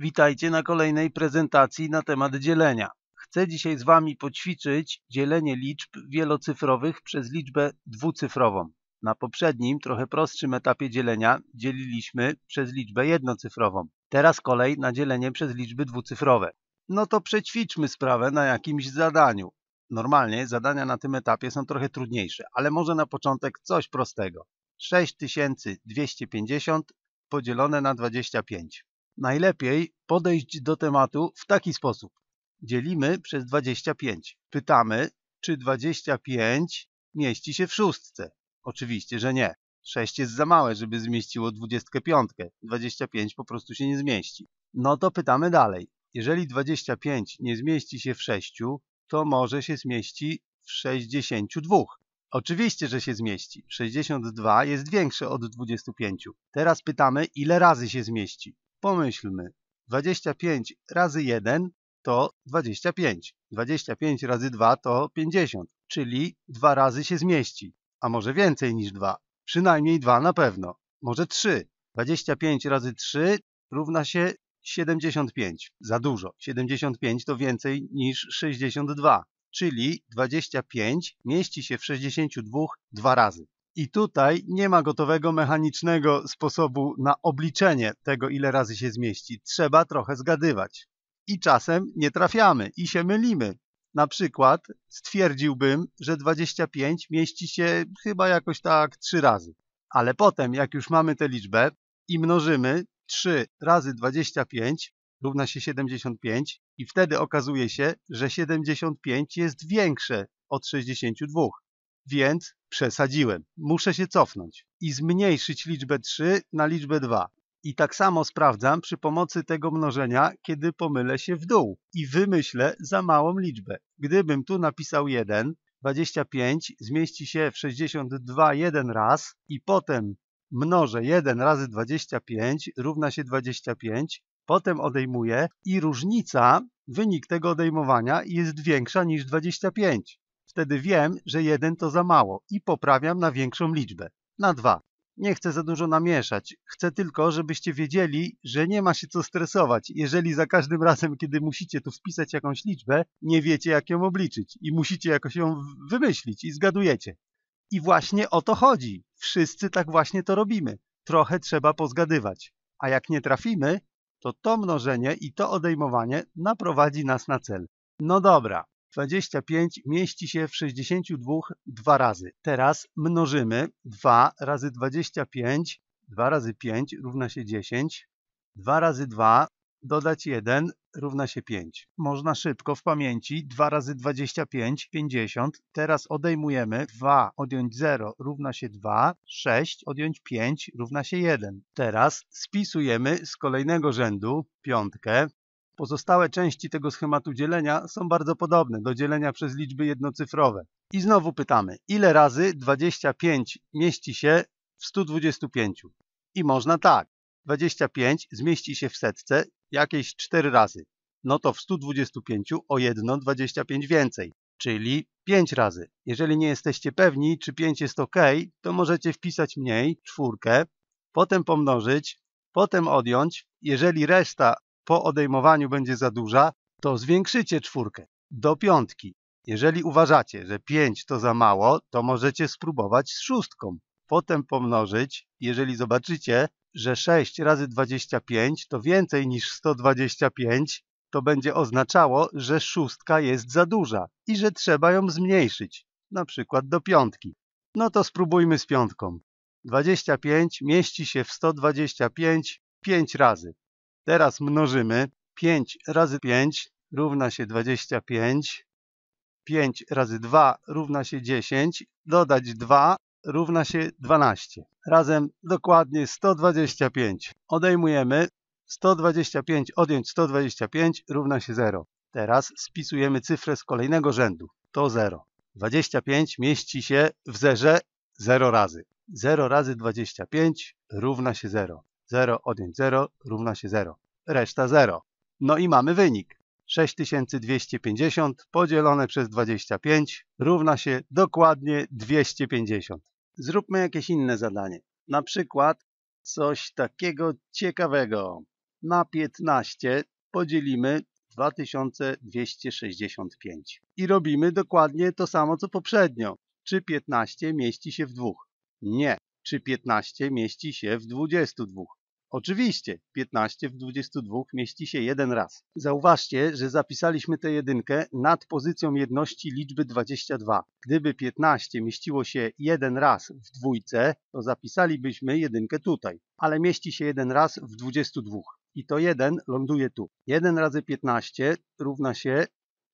Witajcie na kolejnej prezentacji na temat dzielenia. Chcę dzisiaj z Wami poćwiczyć dzielenie liczb wielocyfrowych przez liczbę dwucyfrową. Na poprzednim, trochę prostszym etapie dzielenia dzieliliśmy przez liczbę jednocyfrową. Teraz kolej na dzielenie przez liczby dwucyfrowe. No to przećwiczmy sprawę na jakimś zadaniu. Normalnie zadania na tym etapie są trochę trudniejsze, ale może na początek coś prostego. 6250 podzielone na 25. Najlepiej podejść do tematu w taki sposób. Dzielimy przez 25. Pytamy, czy 25 mieści się w szóstce. Oczywiście, że nie. 6 jest za małe, żeby zmieściło 25. 25 po prostu się nie zmieści. No to pytamy dalej. Jeżeli 25 nie zmieści się w 6, to może się zmieści w 62. Oczywiście, że się zmieści. 62 jest większe od 25. Teraz pytamy, ile razy się zmieści. Pomyślmy, 25 razy 1 to 25. 25 razy 2 to 50, czyli 2 razy się zmieści, a może więcej niż 2. Przynajmniej 2 na pewno, może 3. 25 razy 3 równa się 75. Za dużo. 75 to więcej niż 62, czyli 25 mieści się w 62 dwa razy. I tutaj nie ma gotowego mechanicznego sposobu na obliczenie tego, ile razy się zmieści. Trzeba trochę zgadywać. I czasem nie trafiamy i się mylimy. Na przykład stwierdziłbym, że 25 mieści się chyba jakoś tak 3 razy. Ale potem, jak już mamy tę liczbę i mnożymy 3 razy 25 równa się 75 i wtedy okazuje się, że 75 jest większe od 62 więc przesadziłem. Muszę się cofnąć i zmniejszyć liczbę 3 na liczbę 2. I tak samo sprawdzam przy pomocy tego mnożenia, kiedy pomylę się w dół i wymyślę za małą liczbę. Gdybym tu napisał 1, 25 zmieści się w 62 jeden raz i potem mnożę 1 razy 25 równa się 25, potem odejmuję i różnica, wynik tego odejmowania jest większa niż 25. Wtedy wiem, że jeden to za mało i poprawiam na większą liczbę, na dwa. Nie chcę za dużo namieszać, chcę tylko, żebyście wiedzieli, że nie ma się co stresować, jeżeli za każdym razem, kiedy musicie tu wpisać jakąś liczbę, nie wiecie jak ją obliczyć i musicie jakoś ją wymyślić i zgadujecie. I właśnie o to chodzi. Wszyscy tak właśnie to robimy. Trochę trzeba pozgadywać. A jak nie trafimy, to to mnożenie i to odejmowanie naprowadzi nas na cel. No dobra, 25 mieści się w 62 dwa razy. Teraz mnożymy 2 razy 25, 2 razy 5 równa się 10, 2 razy 2 dodać 1 równa się 5. Można szybko w pamięci 2 razy 25, 50. Teraz odejmujemy 2 odjąć 0 równa się 2, 6 odjąć 5 równa się 1. Teraz spisujemy z kolejnego rzędu piątkę. Pozostałe części tego schematu dzielenia są bardzo podobne do dzielenia przez liczby jednocyfrowe. I znowu pytamy, ile razy 25 mieści się w 125? I można tak. 25 zmieści się w setce jakieś 4 razy. No to w 125 o jedno 25 więcej, czyli 5 razy. Jeżeli nie jesteście pewni, czy 5 jest ok, to możecie wpisać mniej, czwórkę, potem pomnożyć, potem odjąć. Jeżeli reszta po odejmowaniu będzie za duża, to zwiększycie czwórkę do piątki. Jeżeli uważacie, że 5 to za mało, to możecie spróbować z szóstką. Potem pomnożyć, jeżeli zobaczycie, że 6 razy 25 to więcej niż 125, to będzie oznaczało, że szóstka jest za duża i że trzeba ją zmniejszyć, na przykład do piątki. No to spróbujmy z piątką. 25 mieści się w 125 5 razy. Teraz mnożymy. 5 razy 5 równa się 25. 5 razy 2 równa się 10. Dodać 2 równa się 12. Razem dokładnie 125. Odejmujemy. 125 odjąć 125 równa się 0. Teraz spisujemy cyfrę z kolejnego rzędu. To 0. 25 mieści się w zerze 0 razy. 0 razy 25 równa się 0. 0 odjąć 0 równa się 0. Reszta 0. No i mamy wynik. 6250 podzielone przez 25 równa się dokładnie 250. Zróbmy jakieś inne zadanie. Na przykład coś takiego ciekawego. Na 15 podzielimy 2265. I robimy dokładnie to samo co poprzednio. Czy 15 mieści się w dwóch? Nie. Czy 15 mieści się w 22? Oczywiście 15 w 22 mieści się jeden raz. Zauważcie, że zapisaliśmy tę jedynkę nad pozycją jedności liczby 22. Gdyby 15 mieściło się jeden raz w dwójce, to zapisalibyśmy jedynkę tutaj, ale mieści się jeden raz w 22. I to 1 ląduje tu. 1 razy 15 równa się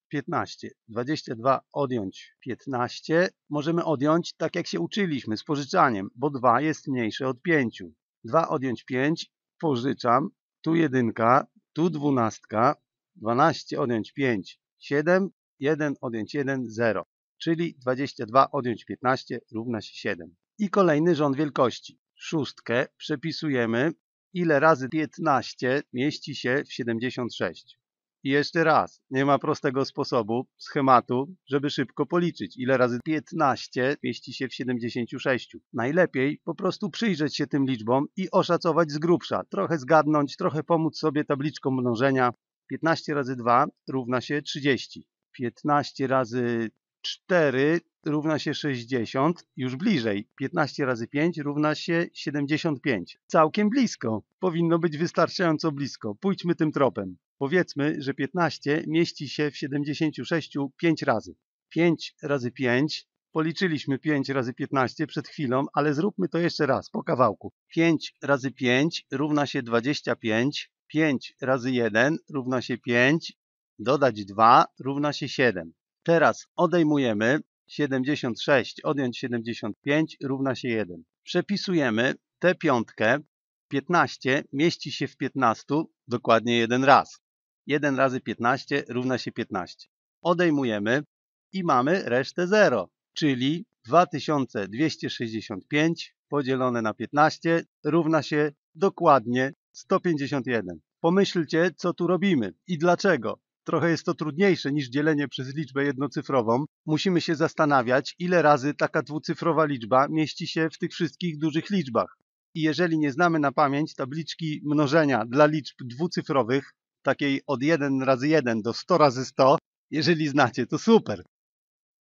15. 22 odjąć 15. Możemy odjąć tak jak się uczyliśmy z pożyczaniem, bo 2 jest mniejsze od 5. 2 odjąć 5, pożyczam, tu jedynka, tu dwunastka, 12 odjąć 5, 7, 1 odjąć 1, 0, czyli 22 odjąć 15 równa się 7. I kolejny rząd wielkości. Szóstkę przepisujemy, ile razy 15 mieści się w 76. I jeszcze raz, nie ma prostego sposobu, schematu, żeby szybko policzyć, ile razy 15 mieści się w 76. Najlepiej po prostu przyjrzeć się tym liczbom i oszacować z grubsza, trochę zgadnąć, trochę pomóc sobie tabliczką mnożenia. 15 razy 2 równa się 30. 15 razy 4 równa się 60, już bliżej. 15 razy 5 równa się 75. Całkiem blisko. Powinno być wystarczająco blisko. Pójdźmy tym tropem. Powiedzmy, że 15 mieści się w 76 5 razy. 5 razy 5, policzyliśmy 5 razy 15 przed chwilą, ale zróbmy to jeszcze raz, po kawałku. 5 razy 5 równa się 25, 5 razy 1 równa się 5, dodać 2 równa się 7. Teraz odejmujemy 76, odjąć 75 równa się 1. Przepisujemy tę piątkę, 15 mieści się w 15, dokładnie jeden raz. 1 razy 15 równa się 15. Odejmujemy i mamy resztę 0, czyli 2265 podzielone na 15 równa się dokładnie 151. Pomyślcie, co tu robimy i dlaczego. Trochę jest to trudniejsze niż dzielenie przez liczbę jednocyfrową. Musimy się zastanawiać, ile razy taka dwucyfrowa liczba mieści się w tych wszystkich dużych liczbach. I jeżeli nie znamy na pamięć tabliczki mnożenia dla liczb dwucyfrowych, takiej od 1 razy 1 do 100 razy 100. Jeżeli znacie, to super.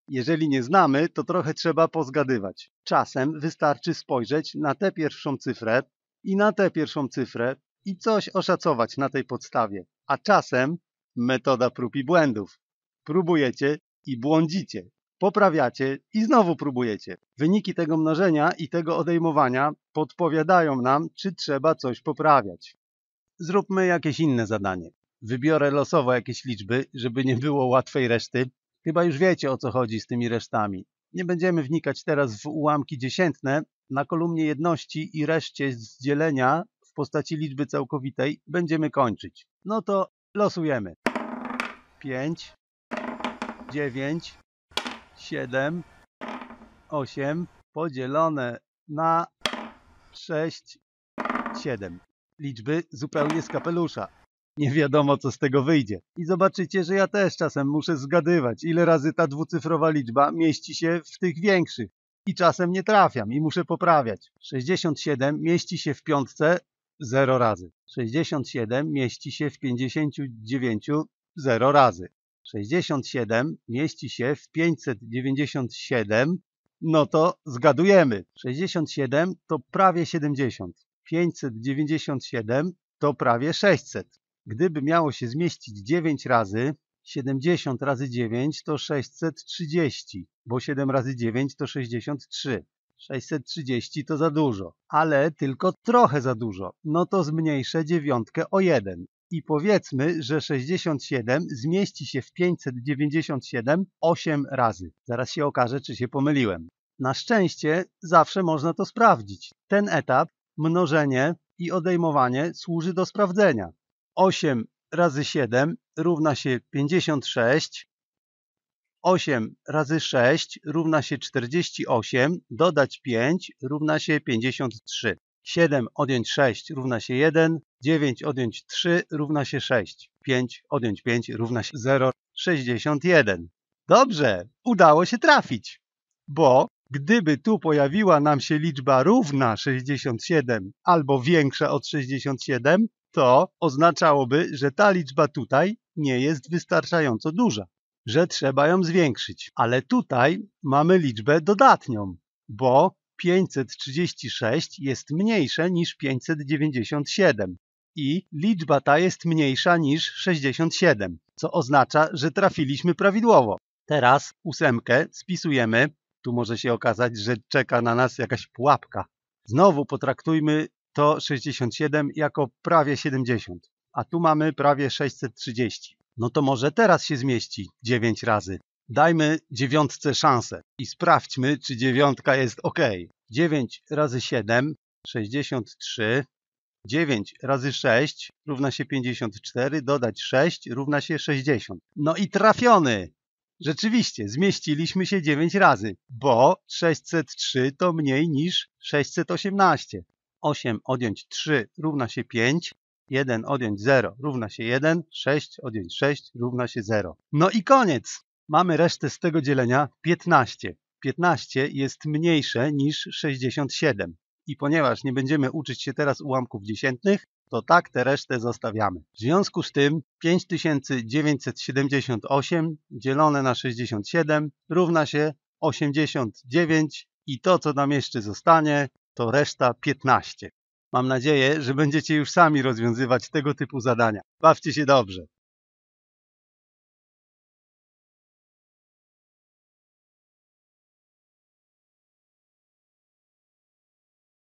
Jeżeli nie znamy, to trochę trzeba pozgadywać. Czasem wystarczy spojrzeć na tę pierwszą cyfrę i na tę pierwszą cyfrę i coś oszacować na tej podstawie. A czasem metoda prób i błędów. Próbujecie i błądzicie. Poprawiacie i znowu próbujecie. Wyniki tego mnożenia i tego odejmowania podpowiadają nam, czy trzeba coś poprawiać. Zróbmy jakieś inne zadanie. Wybiorę losowo jakieś liczby, żeby nie było łatwej reszty. Chyba już wiecie o co chodzi z tymi resztami. Nie będziemy wnikać teraz w ułamki dziesiętne. Na kolumnie jedności i reszcie z dzielenia w postaci liczby całkowitej będziemy kończyć. No to losujemy. 5, 9, 7, 8 podzielone na 6, 7 liczby zupełnie z kapelusza. Nie wiadomo, co z tego wyjdzie. I zobaczycie, że ja też czasem muszę zgadywać, ile razy ta dwucyfrowa liczba mieści się w tych większych. I czasem nie trafiam i muszę poprawiać. 67 mieści się w piątce 0 razy. 67 mieści się w 59 0 razy. 67 mieści się w 597, no to zgadujemy. 67 to prawie 70. 597 to prawie 600. Gdyby miało się zmieścić 9 razy, 70 razy 9 to 630, bo 7 razy 9 to 63. 630 to za dużo, ale tylko trochę za dużo. No to zmniejszę dziewiątkę o 1. I powiedzmy, że 67 zmieści się w 597 8 razy. Zaraz się okaże, czy się pomyliłem. Na szczęście zawsze można to sprawdzić. Ten etap mnożenie i odejmowanie służy do sprawdzenia. 8 razy 7 równa się 56. 8 razy 6 równa się 48, dodać 5 równa się 53. 7 odjąć 6 równa się 1, 9 odjąć 3 równa się 6, 5 odjąć 5 równa się 0, 61. Dobrze, udało się trafić, bo Gdyby tu pojawiła nam się liczba równa 67 albo większa od 67, to oznaczałoby, że ta liczba tutaj nie jest wystarczająco duża, że trzeba ją zwiększyć. Ale tutaj mamy liczbę dodatnią, bo 536 jest mniejsze niż 597 i liczba ta jest mniejsza niż 67, co oznacza, że trafiliśmy prawidłowo. Teraz ósemkę spisujemy tu może się okazać, że czeka na nas jakaś pułapka. Znowu potraktujmy to 67 jako prawie 70, a tu mamy prawie 630. No to może teraz się zmieści 9 razy. Dajmy dziewiątce szansę i sprawdźmy, czy dziewiątka jest ok. 9 razy 7, 63. 9 razy 6 równa się 54, dodać 6 równa się 60. No i trafiony! Rzeczywiście, zmieściliśmy się 9 razy, bo 603 to mniej niż 618. 8 odjąć 3 równa się 5, 1 odjąć 0 równa się 1, 6 odjąć 6 równa się 0. No i koniec! Mamy resztę z tego dzielenia 15. 15 jest mniejsze niż 67. I ponieważ nie będziemy uczyć się teraz ułamków dziesiętnych, to tak tę resztę zostawiamy. W związku z tym 5978 dzielone na 67 równa się 89 i to co nam jeszcze zostanie to reszta 15. Mam nadzieję, że będziecie już sami rozwiązywać tego typu zadania. Bawcie się dobrze.